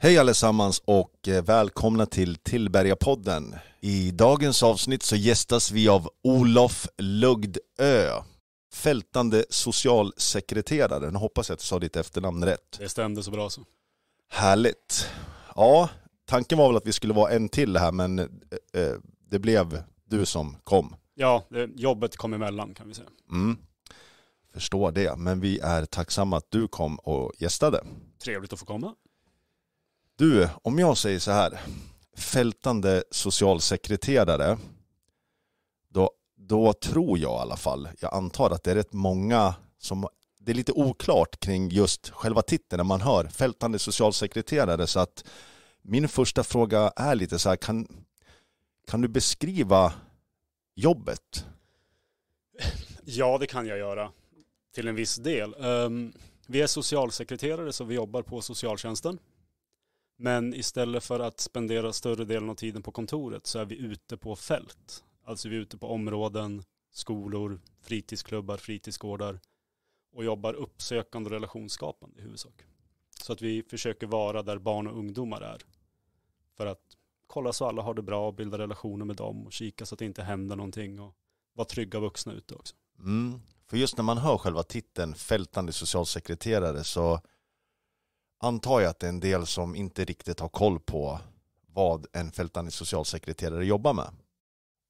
Hej allesammans och eh, välkomna till Tillbergapodden. I dagens avsnitt så gästas vi av Olof Lugdö, fältande socialsekreterare. Nu hoppas jag att du sa ditt efternamn rätt. Det stämde så bra så. Härligt. Ja, tanken var väl att vi skulle vara en till här men eh, eh det blev du som kom. Ja, jobbet kom emellan kan vi säga. Mm. Förstår det, men vi är tacksamma att du kom och gästade. Trevligt att få komma. Du, om jag säger så här, fältande socialsekreterare, då, då tror jag i alla fall, jag antar att det är rätt många som, det är lite oklart kring just själva titeln när man hör fältande socialsekreterare, så att min första fråga är lite så här, kan, kan du beskriva jobbet? Ja, det kan jag göra till en viss del. Ehm, vi är socialsekreterare så vi jobbar på socialtjänsten. Men istället för att spendera större delen av tiden på kontoret så är vi ute på fält. Alltså vi är ute på områden, skolor, fritidsklubbar, fritidsgårdar och jobbar uppsökande och relationsskapande i huvudsak. Så att vi försöker vara där barn och ungdomar är för att kolla så alla har det bra och bilda relationer med dem och kika så att det inte händer någonting och vara trygga vuxna ute också. Mm. För just när man hör själva titeln fältande socialsekreterare så antar jag att det är en del som inte riktigt har koll på vad en fältande socialsekreterare jobbar med.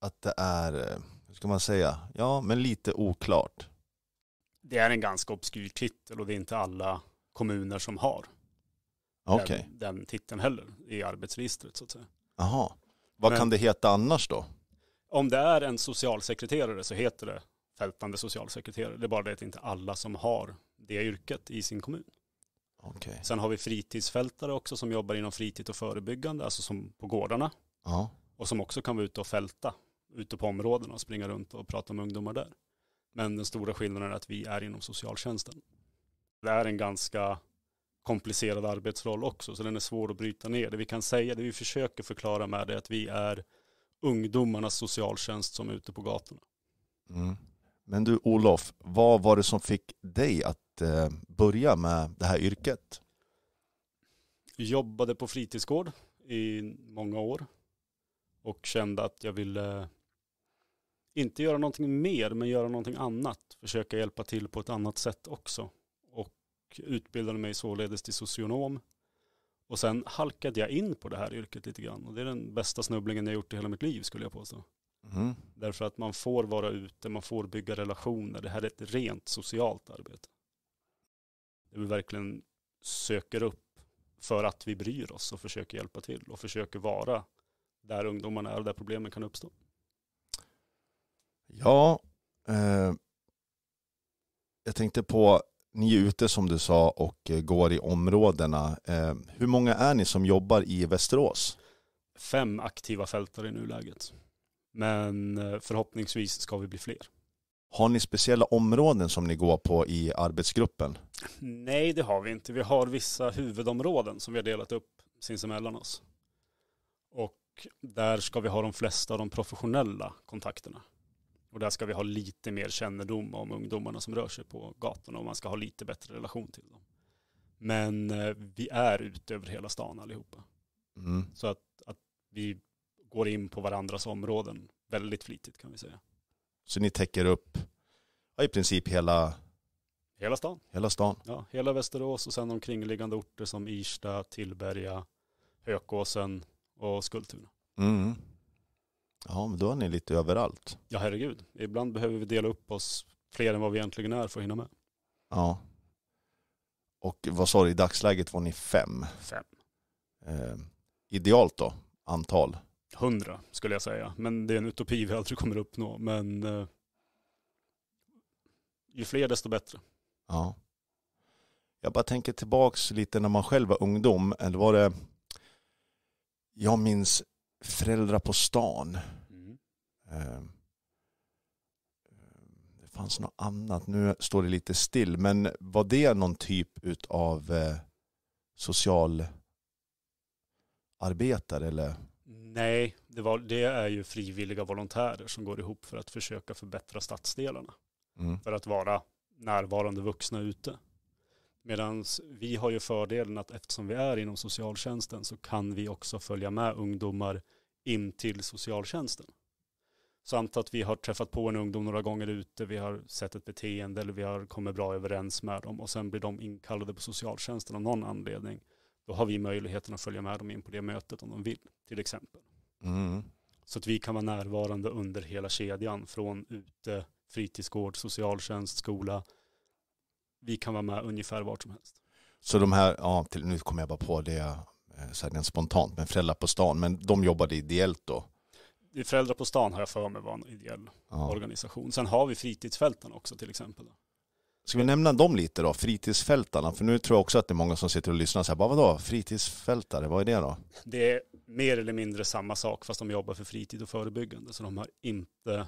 Att det är, hur ska man säga, ja men lite oklart. Det är en ganska obskyr titel och det är inte alla kommuner som har okay. den, den titeln heller i arbetsregistret så att säga. Jaha. Vad Men, kan det heta annars då? Om det är en socialsekreterare så heter det fältande socialsekreterare. Det är bara det att inte alla som har det yrket i sin kommun. Okay. Sen har vi fritidsfältare också som jobbar inom fritid och förebyggande, alltså som på gårdarna. Ja. Och som också kan vara ute och fälta ute på områdena och springa runt och prata med ungdomar där. Men den stora skillnaden är att vi är inom socialtjänsten. Det är en ganska komplicerad arbetsroll också, så den är svår att bryta ner. Det vi kan säga, det vi försöker förklara med det är att vi är ungdomarnas socialtjänst som är ute på gatorna. Mm. Men du Olof, vad var det som fick dig att eh, börja med det här yrket? Jag Jobbade på fritidsgård i många år och kände att jag ville inte göra någonting mer, men göra någonting annat. Försöka hjälpa till på ett annat sätt också utbildade mig således till socionom. Och sen halkade jag in på det här yrket lite grann. Och det är den bästa snubblingen jag gjort i hela mitt liv skulle jag påstå. Mm. Därför att man får vara ute, man får bygga relationer. Det här är ett rent socialt arbete. Där vi verkligen söker upp för att vi bryr oss och försöker hjälpa till och försöker vara där ungdomarna är och där problemen kan uppstå. Ja, eh, jag tänkte på ni är ute som du sa och eh, går i områdena. Eh, hur många är ni som jobbar i Västerås? Fem aktiva fältare i nuläget. Men eh, förhoppningsvis ska vi bli fler. Har ni speciella områden som ni går på i arbetsgruppen? Nej, det har vi inte. Vi har vissa huvudområden som vi har delat upp sinsemellan oss. Och där ska vi ha de flesta av de professionella kontakterna. Och där ska vi ha lite mer kännedom om ungdomarna som rör sig på gatorna och man ska ha lite bättre relation till dem. Men eh, vi är ute över hela stan allihopa. Mm. Så att, att vi går in på varandras områden väldigt flitigt kan vi säga. Så ni täcker upp ja, i princip hela Hela stan. Hela stan. Ja, hela Västerås och sen omkringliggande orter som Irsta, Tillberga, Hökåsen och Skultuna. Mm. Ja, men då är ni lite överallt. Ja, herregud. Ibland behöver vi dela upp oss fler än vad vi egentligen är för att hinna med. Ja. Och vad sa du, i dagsläget var ni fem? Fem. Eh, idealt då, antal? Hundra skulle jag säga. Men det är en utopi vi aldrig kommer uppnå. Men eh, ju fler desto bättre. Ja. Jag bara tänker tillbaks lite när man själv var ungdom. Eller var det... Jag minns Föräldrar på stan. Mm. Ehm, ehm, det fanns något annat. Nu står det lite still. Men var det någon typ av eh, socialarbetare eller? Nej, det, var, det, är ju frivilliga volontärer som går ihop för att försöka förbättra stadsdelarna. Mm. För att vara närvarande vuxna ute. Medan vi har ju fördelen att eftersom vi är inom socialtjänsten så kan vi också följa med ungdomar in till socialtjänsten. Samt att vi har träffat på en ungdom några gånger ute, vi har sett ett beteende eller vi har kommit bra överens med dem och sen blir de inkallade på socialtjänsten av någon anledning. Då har vi möjligheten att följa med dem in på det mötet om de vill, till exempel. Mm. Så att vi kan vara närvarande under hela kedjan från ute, fritidsgård, socialtjänst, skola vi kan vara med ungefär vart som helst. Så de här, ja, till, nu kommer jag bara på det eh, så här, spontant, men Föräldrar på stan, men de jobbade ideellt då? Föräldrar på stan har jag för mig var en ideell ja. organisation. Sen har vi fritidsfältarna också till exempel. Ska vi nämna dem lite då, fritidsfältarna? För nu tror jag också att det är många som sitter och lyssnar och säger, vad vadå, fritidsfältare, vad är det då? Det är mer eller mindre samma sak fast de jobbar för fritid och förebyggande. Så de har inte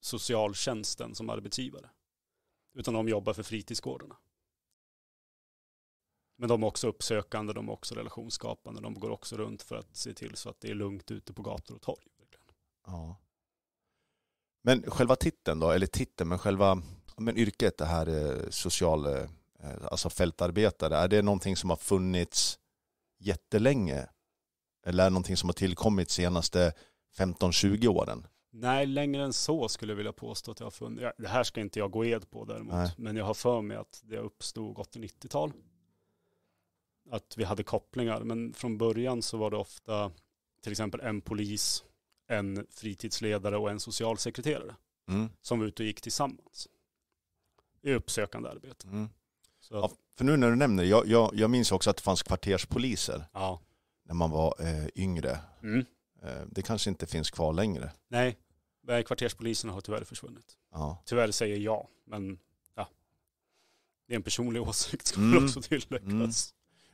socialtjänsten som arbetsgivare. Utan de jobbar för fritidsgårdarna. Men de är också uppsökande, de är också relationsskapande, de går också runt för att se till så att det är lugnt ute på gator och torg. Ja. Men själva titeln då, eller titeln, men själva men yrket, det här eh, social, eh, alltså fältarbetare, är det någonting som har funnits jättelänge? Eller är det någonting som har tillkommit senaste 15-20 åren? Nej, längre än så skulle jag vilja påstå att jag har funnits. Det här ska inte jag gå ed på däremot. Nej. Men jag har för mig att det uppstod 80-90-tal. Att vi hade kopplingar. Men från början så var det ofta till exempel en polis, en fritidsledare och en socialsekreterare. Mm. Som var ute och gick tillsammans. I uppsökande arbete. Mm. Ja, för nu när du nämner det, jag, jag, jag minns också att det fanns kvarterspoliser. Ja. När man var eh, yngre. Mm. Eh, det kanske inte finns kvar längre. Nej, kvarterspoliserna har tyvärr försvunnit. Ja. Tyvärr säger jag, men ja. Det är en personlig åsikt ska mm. också tilläggas. Mm.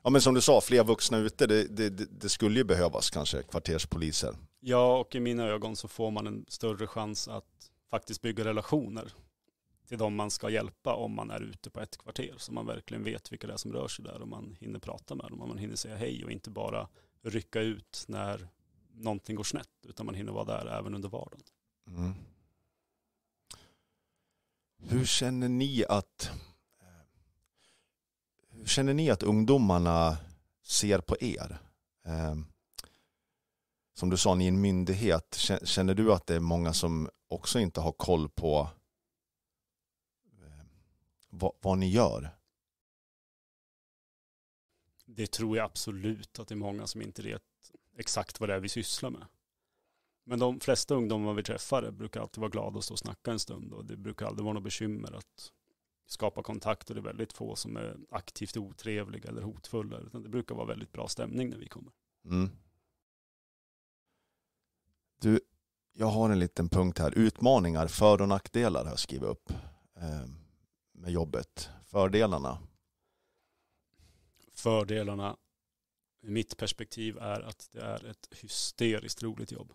Ja men som du sa, fler vuxna ute, det, det, det, skulle ju behövas kanske kvarterspoliser. Ja och i mina ögon så får man en större chans att faktiskt bygga relationer till de man ska hjälpa om man är ute på ett kvarter. Så man verkligen vet vilka det är som rör sig där och man hinner prata med dem och man hinner säga hej och inte bara rycka ut när någonting går snett, utan man hinner vara där även under vardagen. Mm. Hur känner ni att eh, hur känner ni att ungdomarna ser på er? Ehm, som du sa, ni är en myndighet. Känner du att det är många som också inte har koll på eh, vad, vad ni gör? Det tror jag absolut att det är många som inte vet exakt vad det är vi sysslar med. Men de flesta ungdomar vi träffar brukar alltid vara glada och stå och snacka en stund och det brukar aldrig vara något bekymmer att skapa kontakt och det är väldigt få som är aktivt otrevliga eller hotfulla utan det brukar vara väldigt bra stämning när vi kommer. Mm. Du, jag har en liten punkt här. Utmaningar, för och nackdelar har jag skrivit upp eh, med jobbet. Fördelarna? Fördelarna mitt perspektiv är att det är ett hysteriskt roligt jobb.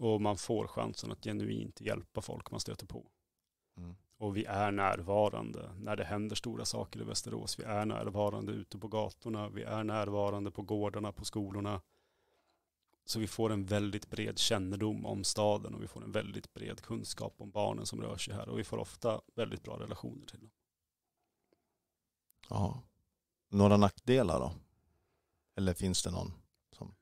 Och man får chansen att genuint hjälpa folk man stöter på. Mm. Och vi är närvarande när det händer stora saker i Västerås. Vi är närvarande ute på gatorna, vi är närvarande på gårdarna, på skolorna. Så vi får en väldigt bred kännedom om staden och vi får en väldigt bred kunskap om barnen som rör sig här. Och vi får ofta väldigt bra relationer till dem. Ja. Några nackdelar då eller finns det någon? Som...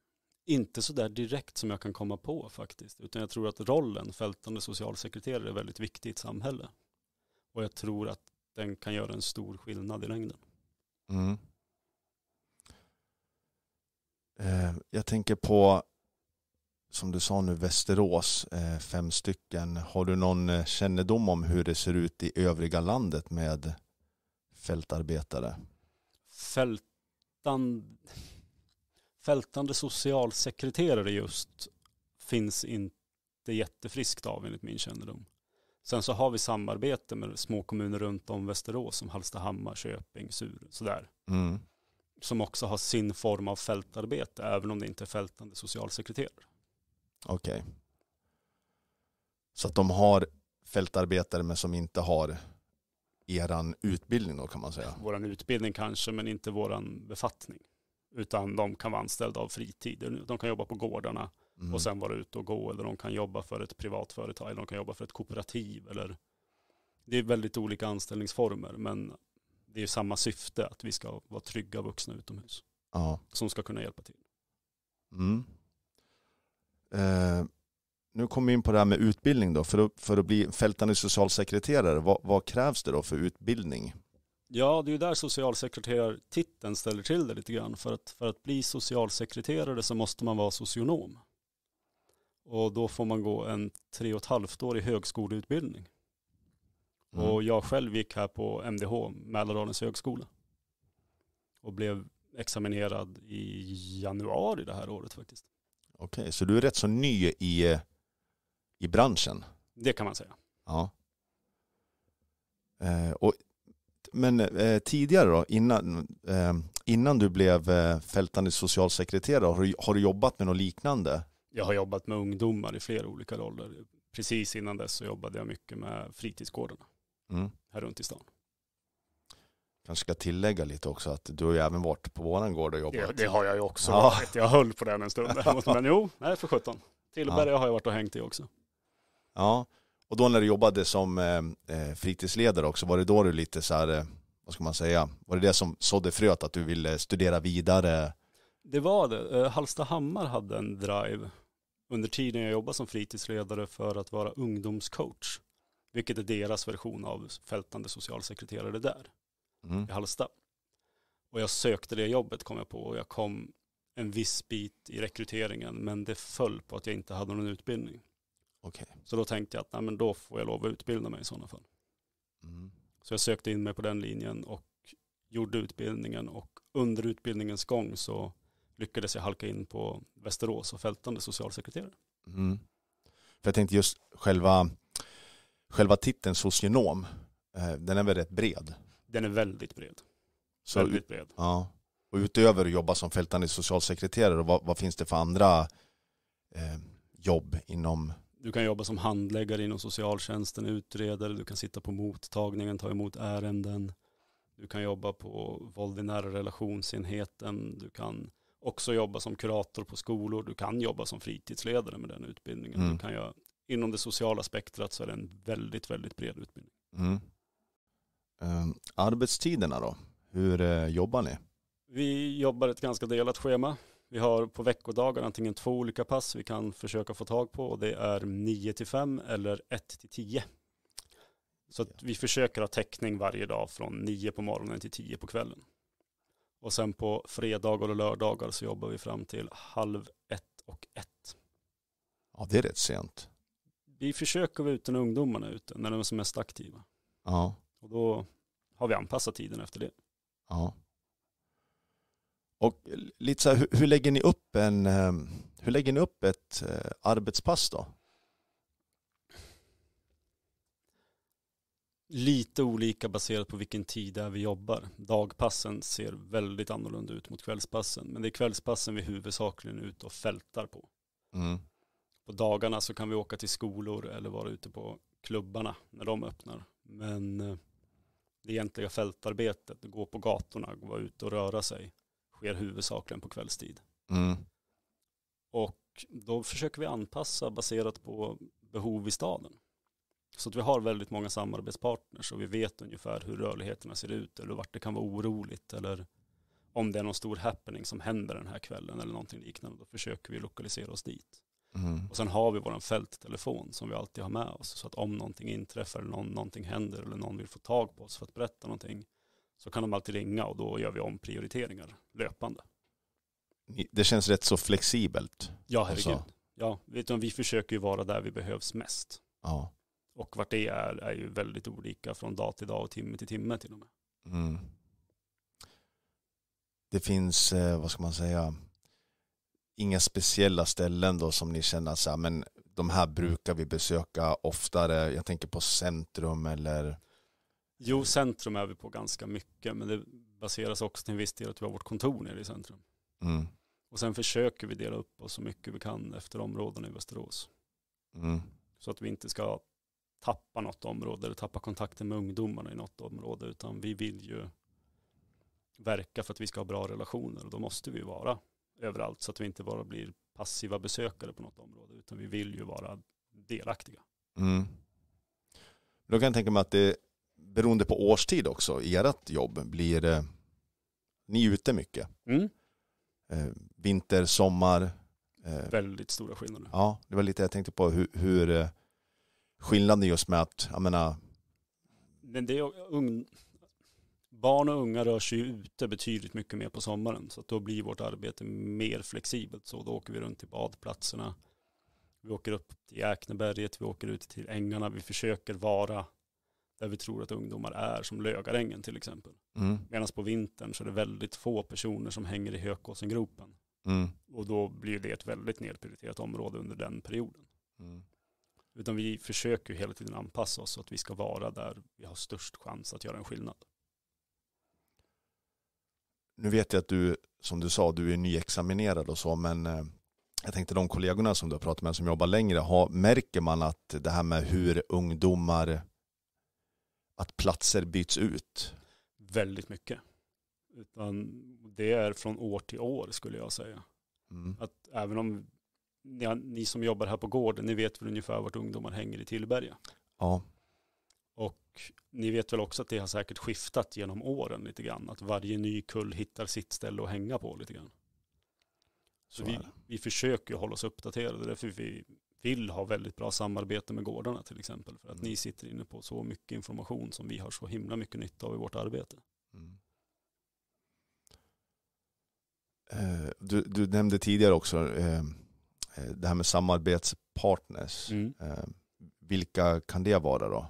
Inte sådär direkt som jag kan komma på faktiskt. Utan jag tror att rollen fältande socialsekreterare är väldigt viktig i ett samhälle. Och jag tror att den kan göra en stor skillnad i längden. Mm. Eh, jag tänker på, som du sa nu, Västerås, eh, fem stycken. Har du någon eh, kännedom om hur det ser ut i övriga landet med fältarbetare? Fältan, fältande socialsekreterare just finns inte jättefriskt av enligt min kännedom. Sen så har vi samarbete med små kommuner runt om Västerås som Hallstahammar, Köping, Sur, sådär. Mm. Som också har sin form av fältarbete, även om det inte är fältande socialsekreterare. Okej. Okay. Så att de har fältarbetare men som inte har eran utbildning då kan man säga? Våran utbildning kanske, men inte våran befattning. Utan de kan vara anställda av fritid. De kan jobba på gårdarna mm. och sen vara ute och gå. Eller de kan jobba för ett privat företag. Eller de kan jobba för ett kooperativ. Eller... Det är väldigt olika anställningsformer. Men det är samma syfte. Att vi ska vara trygga vuxna utomhus. Ja. Som ska kunna hjälpa till. Mm. Eh, nu kommer vi in på det här med utbildning då. För att, för att bli fältande socialsekreterare, vad, vad krävs det då för utbildning? Ja, det är ju där socialsekreterartiteln ställer till det lite grann. För att, för att bli socialsekreterare så måste man vara socionom. Och då får man gå en tre och ett halvt år i högskoleutbildning. Mm. Och jag själv gick här på MDH, Mälardalens högskola. Och blev examinerad i januari det här året faktiskt. Okej, okay, så du är rätt så ny i, i branschen? Det kan man säga. Ja. Eh, och men eh, tidigare då, innan, eh, innan du blev eh, fältande socialsekreterare, har du, har du jobbat med något liknande? Jag har jobbat med ungdomar i flera olika roller. Precis innan dess så jobbade jag mycket med fritidsgårdarna mm. här runt i stan. Kanske ska tillägga lite också att du har ju även varit på våran gård och jobbat. Ja, det har jag ju också ja. varit. Jag höll på den en stund. Men jo, nej för sjutton. Tillberga ja. har jag varit och hängt i också. Ja, och då när du jobbade som eh, eh, fritidsledare också, var det då du lite så här, eh, vad ska man säga, var det det som sådde fröet att du ville studera vidare? Det var det. Eh, Hallstahammar hade en drive under tiden jag jobbade som fritidsledare för att vara ungdomscoach, vilket är deras version av fältande socialsekreterare där mm. i Hallsta. Och jag sökte det jobbet kom jag på och jag kom en viss bit i rekryteringen men det föll på att jag inte hade någon utbildning. Okay. Så då tänkte jag att nej, men då får jag lov att utbilda mig i sådana fall. Mm. Så jag sökte in mig på den linjen och gjorde utbildningen och under utbildningens gång så lyckades jag halka in på Västerås och fältande socialsekreterare. Mm. För jag tänkte just själva, själva titeln socionom, eh, den är väl rätt bred? Den är väldigt bred. Så, väldigt bred. Ja. Och utöver att jobba som fältande socialsekreterare, vad, vad finns det för andra eh, jobb inom du kan jobba som handläggare inom socialtjänsten, utredare, du kan sitta på mottagningen, ta emot ärenden. Du kan jobba på våld i nära relationsenheten, du kan också jobba som kurator på skolor, du kan jobba som fritidsledare med den utbildningen. Mm. Du kan göra, inom det sociala spektrat så är det en väldigt, väldigt bred utbildning. Mm. Ehm, arbetstiderna då, hur eh, jobbar ni? Vi jobbar ett ganska delat schema. Vi har på veckodagar antingen två olika pass vi kan försöka få tag på och det är 9 till 5 eller 1 till 10. Så att vi försöker ha täckning varje dag från 9 på morgonen till 10 på kvällen. Och sen på fredagar och lördagar så jobbar vi fram till halv ett och ett. Ja, det är rätt sent. Vi försöker vara ute när ungdomarna är ute, när de är som mest aktiva. Ja. Och då har vi anpassat tiden efter det. Ja. Och lite så här, hur, hur, lägger ni upp en, eh, hur lägger ni upp ett eh, arbetspass då? Lite olika baserat på vilken tid det är vi jobbar. Dagpassen ser väldigt annorlunda ut mot kvällspassen. Men det är kvällspassen vi huvudsakligen är ute och fältar på. Mm. På dagarna så kan vi åka till skolor eller vara ute på klubbarna när de öppnar. Men eh, det egentliga fältarbetet, gå på gatorna, vara ute och röra sig, sker huvudsakligen på kvällstid. Mm. Och då försöker vi anpassa baserat på behov i staden. Så att vi har väldigt många samarbetspartners och vi vet ungefär hur rörligheterna ser ut eller vart det kan vara oroligt eller om det är någon stor happening som händer den här kvällen eller någonting liknande. Då försöker vi lokalisera oss dit. Mm. Och sen har vi vår fälttelefon som vi alltid har med oss. Så att om någonting inträffar eller någon, någonting händer eller någon vill få tag på oss för att berätta någonting så kan de alltid ringa och då gör vi omprioriteringar löpande. Det känns rätt så flexibelt. Ja, alltså- herregud. Ja, utan vi försöker ju vara där vi behövs mest. Ja. Och vart det är är ju väldigt olika från dag till dag och timme till timme till och med. Mm. Det finns, eh, vad ska man säga, inga speciella ställen då som ni känner så här, men de här brukar vi besöka oftare. Jag tänker på centrum eller Jo, centrum är vi på ganska mycket, men det baseras också till en viss del att vi har vårt kontor nere i centrum. Mm. Och sen försöker vi dela upp oss så mycket vi kan efter områdena i Västerås. Mm. Så att vi inte ska tappa något område eller tappa kontakten med ungdomarna i något område, utan vi vill ju verka för att vi ska ha bra relationer och då måste vi vara överallt så att vi inte bara blir passiva besökare på något område, utan vi vill ju vara delaktiga. Mm. Då kan jag tänka mig att det beroende på årstid också, i ert jobb, blir eh, ni är ute mycket? Mm. Eh, vinter, sommar? Eh, Väldigt stora skillnader. Ja, det var lite jag tänkte på hur, hur eh, skillnaden just med att, jag menar... Men det är ung... Barn och unga rör sig ute betydligt mycket mer på sommaren. Så då blir vårt arbete mer flexibelt. Så då åker vi runt till badplatserna. Vi åker upp till Jäkneberget, vi åker ut till ängarna. Vi försöker vara där vi tror att ungdomar är, som Lögarängen till exempel. Mm. Medan på vintern så är det väldigt få personer som hänger i Hökåsengropen. Mm. Och då blir det ett väldigt nedprioriterat område under den perioden. Mm. Utan vi försöker ju hela tiden anpassa oss så att vi ska vara där vi har störst chans att göra en skillnad. Nu vet jag att du, som du sa, du är nyexaminerad och så, men eh, jag tänkte de kollegorna som du har pratat med som jobbar längre, har, märker man att det här med hur ungdomar att platser byts ut? Väldigt mycket. Utan det är från år till år skulle jag säga. Mm. Att även om ja, ni som jobbar här på gården, ni vet väl ungefär vart ungdomar hänger i Tillberga. Ja. Och ni vet väl också att det har säkert skiftat genom åren lite grann. Att varje ny kull hittar sitt ställe att hänga på lite grann. Så, Så vi, vi försöker hålla oss uppdaterade. Därför vi vill ha väldigt bra samarbete med gårdarna till exempel. För att mm. ni sitter inne på så mycket information som vi har så himla mycket nytta av i vårt arbete. Mm. Eh, du, du, nämnde tidigare också eh, eh, det här med samarbetspartners. Mm. vilka kan det vara då?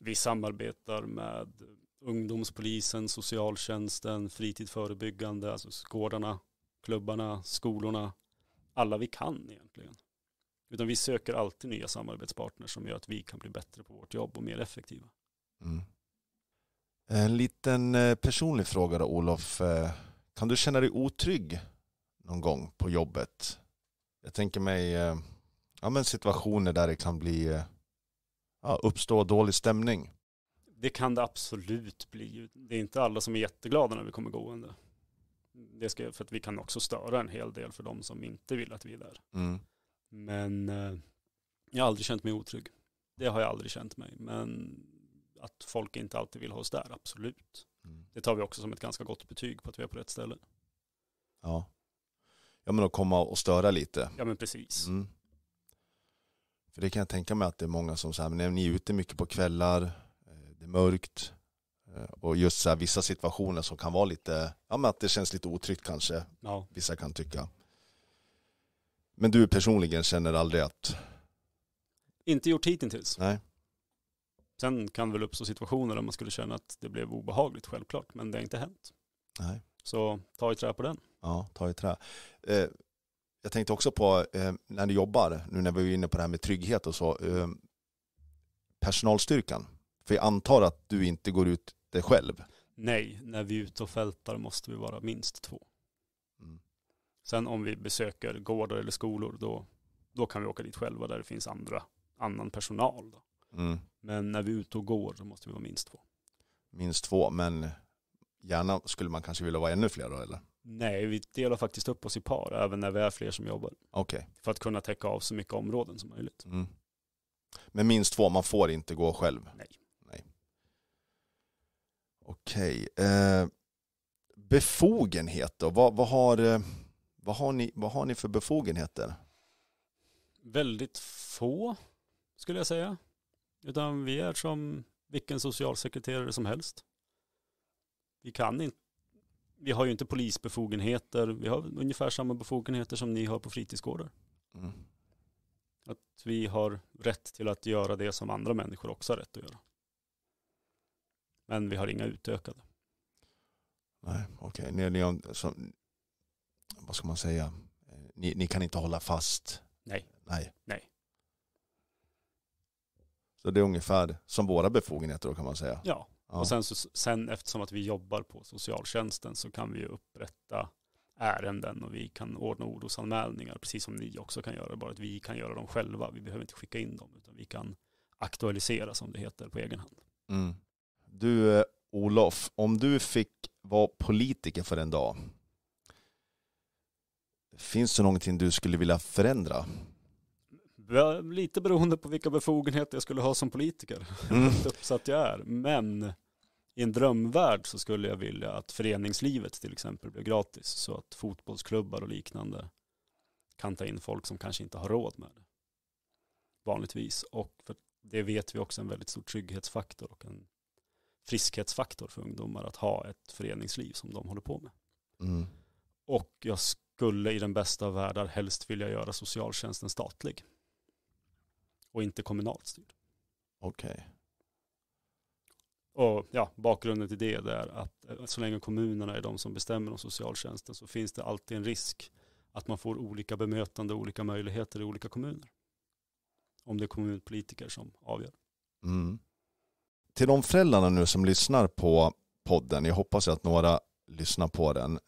Vi samarbetar med ungdomspolisen, socialtjänsten, fritidsförebyggande, alltså gårdarna, klubbarna, skolorna, alla vi kan egentligen. Utan vi söker alltid nya samarbetspartners som gör att vi kan bli bättre på vårt jobb och mer effektiva. Mm. En liten eh, personlig fråga då, Olof. Eh, kan du känna dig otrygg någon gång på jobbet? Jag tänker mig eh, ja, men situationer där det kan bli, ja, uppstå dålig stämning. Det kan det absolut bli. Det är inte alla som är jätteglada när vi kommer gående. Det ska, för att vi kan också störa en hel del för de som inte vill att vi är där. Mm. Men eh, jag har aldrig känt mig otrygg. Det har jag aldrig känt mig. Men att folk inte alltid vill ha oss där, absolut. Mm. Det tar vi också som ett ganska gott betyg på att vi är på rätt ställe. Ja. Ja men att komma och störa lite. Ja men precis. Mm. För det kan jag tänka mig att det är många som säger, men ni är ute mycket på kvällar, eh, det är mörkt eh, och just så här, vissa situationer som kan vara lite, ja men att det känns lite otryggt kanske, ja. vissa kan tycka. Men du personligen känner aldrig att... Inte gjort hittills. Nej. Sen kan det väl uppstå situationer där man skulle känna att det blev obehagligt självklart, men det har inte hänt. Nej. Så ta i trä på den. Ja, ta i trä. Eh, jag tänkte också på eh, när du jobbar, nu när vi är inne på det här med trygghet och så, eh, personalstyrkan. För jag antar att du inte går ut det själv. Nej, när vi är ute och fältar måste vi vara minst två. Sen om vi besöker gårdar eller skolor, då, då kan vi åka dit själva där det finns andra, annan personal. Då. Mm. Men när vi är ute och går, då måste vi vara minst två. Minst två, men gärna skulle man kanske vilja vara ännu fler då eller? Nej, vi delar faktiskt upp oss i par, även när vi är fler som jobbar. Okej. Okay. För att kunna täcka av så mycket områden som möjligt. Mm. Men minst två, man får inte gå själv? Nej. Okej. Okay. Eh, befogenhet då, vad, vad har eh, vad har ni, vad har ni för befogenheter? Väldigt få skulle jag säga. Utan vi är som vilken socialsekreterare som helst. Vi kan inte, vi har ju inte polisbefogenheter, vi har ungefär samma befogenheter som ni har på fritidsgårdar. Mm. Att vi har rätt till att göra det som andra människor också har rätt att göra. Men vi har inga utökade. Nej, okej. Okay vad ska man säga, ni, ni kan inte hålla fast. Nej. Nej. Nej. Så det är ungefär som våra befogenheter då kan man säga. Ja, ja. och sen, så, sen eftersom att vi jobbar på socialtjänsten så kan vi ju upprätta ärenden och vi kan ordna orosanmälningar, precis som ni också kan göra, bara att vi kan göra dem själva. Vi behöver inte skicka in dem, utan vi kan aktualisera, som det heter, på egen hand. Mm. Du, eh, Olof, om du fick vara politiker för en dag, Finns det någonting du skulle vilja förändra? Lite beroende på vilka befogenheter jag skulle ha som politiker. Mm. Uppsatt jag är. Men i en drömvärld så skulle jag vilja att föreningslivet till exempel blir gratis. Så att fotbollsklubbar och liknande kan ta in folk som kanske inte har råd med det. Vanligtvis. Och för det vet vi också är en väldigt stor trygghetsfaktor och en friskhetsfaktor för ungdomar att ha ett föreningsliv som de håller på med. Mm. Och jag skulle i den bästa av världar helst vilja göra socialtjänsten statlig och inte kommunalt styrd. Okej. Okay. Och ja, bakgrunden till det är att eh, så länge kommunerna är de som bestämmer om socialtjänsten så finns det alltid en risk att man får olika bemötande och olika möjligheter i olika kommuner. Om det är kommunpolitiker som avgör. Mm. Till de föräldrarna nu som lyssnar på podden, jag hoppas att några lyssnar på den.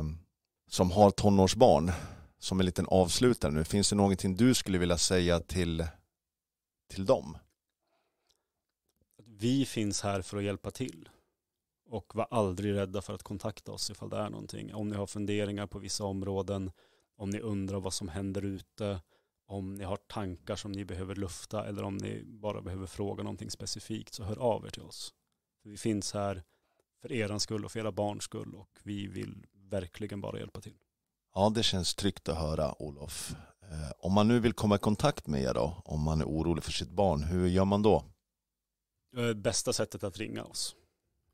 Um som har tonårsbarn som en liten avslutare nu. Finns det någonting du skulle vilja säga till, till dem? Vi finns här för att hjälpa till. Och var aldrig rädda för att kontakta oss ifall det är någonting. Om ni har funderingar på vissa områden, om ni undrar vad som händer ute, om ni har tankar som ni behöver lufta eller om ni bara behöver fråga någonting specifikt så hör av er till oss. vi finns här för er skull och för era barns skull och vi vill verkligen bara hjälpa till. Ja, det känns tryggt att höra, Olof. Eh, om man nu vill komma i kontakt med er då, om man är orolig för sitt barn, hur gör man då? Eh, bästa sättet att ringa oss.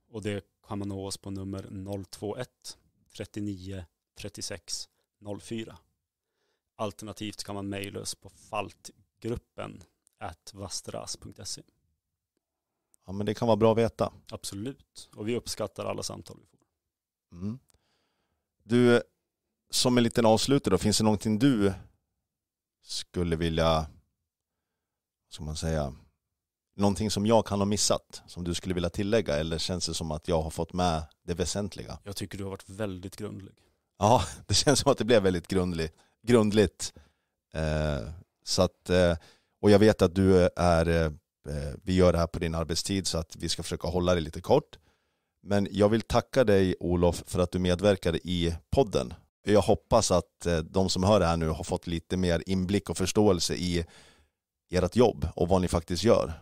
Och det kan man nå oss på nummer 021 39 36 04. Alternativt kan man mejla oss på faltgruppen vastras.se. Ja men det kan vara bra att veta. Absolut, och vi uppskattar alla samtal vi får. Mm. Du, som en liten avslutare då, finns det någonting du skulle vilja, vad ska man säga, någonting som jag kan ha missat som du skulle vilja tillägga eller känns det som att jag har fått med det väsentliga? Jag tycker du har varit väldigt grundlig. Ja, det känns som att det blev väldigt grundligt. grundligt. Eh, så att, eh, och jag vet att du är, eh, vi gör det här på din arbetstid så att vi ska försöka hålla det lite kort. Men jag vill tacka dig Olof för att du medverkade i podden. Jag hoppas att eh, de som hör det här nu har fått lite mer inblick och förståelse i ert jobb och vad ni faktiskt gör.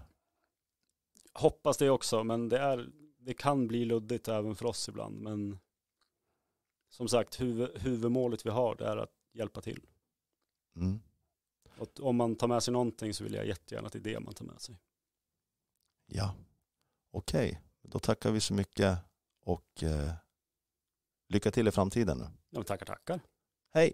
Hoppas det också, men det, är, det kan bli luddigt även för oss ibland. Men som sagt, huvud, huvudmålet vi har det är att hjälpa till. Mm. Och om man tar med sig någonting så vill jag jättegärna att det är det man tar med sig. Ja, okej. Okay. Då tackar vi så mycket och eh, lycka till i framtiden. Ja, tackar, tackar. Hej!